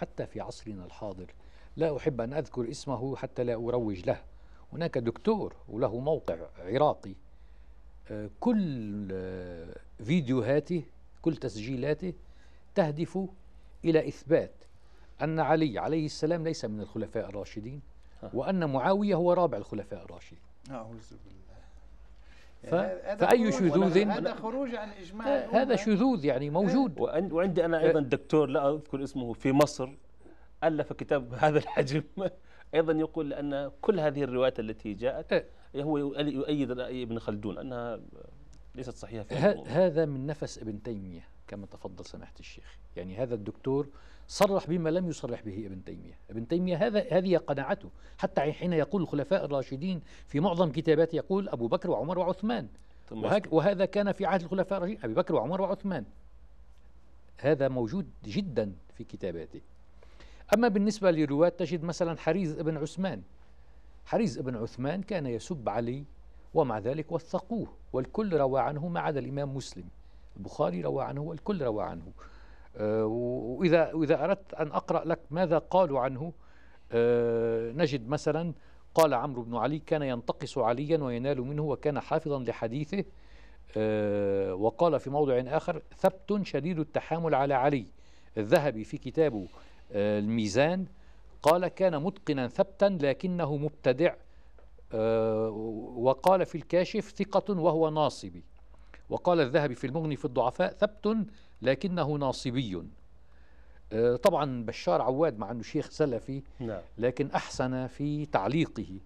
حتى في عصرنا الحاضر لا أحب أن أذكر اسمه حتى لا أروج له هناك دكتور وله موقع عراقي آه، كل آه، فيديوهاته كل تسجيلاته تهدف إلى إثبات أن علي عليه السلام ليس من الخلفاء الراشدين وأن معاوية هو رابع الخلفاء الراشدين أعوذ بالله ف... فأي شذوذ هذا خروج عن إجماع هذا شذوذ يعني إيه. موجود وعندي أنا أيضا دكتور لا أذكر اسمه في مصر ألف كتاب بهذا الحجم أيضا يقول أن كل هذه الروايات التي جاءت إيه. هو يؤيد رأي ابن خلدون أنها ليست صحيحة في هذا من نفس ابن تيمية كما تفضل سماحة الشيخ يعني هذا الدكتور صرح بما لم يصرح به ابن تيمية ابن تيمية هذا هذه قناعته حتى حين يقول الخلفاء الراشدين في معظم كتاباته يقول أبو بكر وعمر وعثمان وهذا كان في عهد الخلفاء الراشدين أبي بكر وعمر وعثمان هذا موجود جدا في كتاباته أما بالنسبة للرواة تجد مثلا حريز ابن عثمان حريز ابن عثمان كان يسب علي ومع ذلك وثقوه والكل روى عنه ما عدا الإمام مسلم البخاري روى عنه والكل روى عنه آه، وإذا وإذا أردت أن أقرأ لك ماذا قالوا عنه آه، نجد مثلا قال عمرو بن علي كان ينتقص عليا وينال منه وكان حافظا لحديثه آه، وقال في موضع آخر ثبت شديد التحامل على علي الذهبي في كتابه الميزان قال كان متقنا ثبتا لكنه مبتدع وقال في الكاشف ثقة وهو ناصبي وقال الذهبي في المغني في الضعفاء ثبت لكنه ناصبي آه، طبعا بشار عواد مع أنه شيخ سلفي نعم. لكن أحسن في تعليقه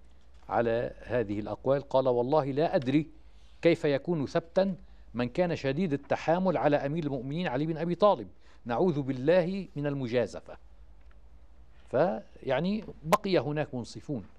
على هذه الأقوال قال والله لا أدري كيف يكون ثبتا من كان شديد التحامل على أمير المؤمنين علي بن أبي طالب نعوذ بالله من المجازفة فيعني بقي هناك منصفون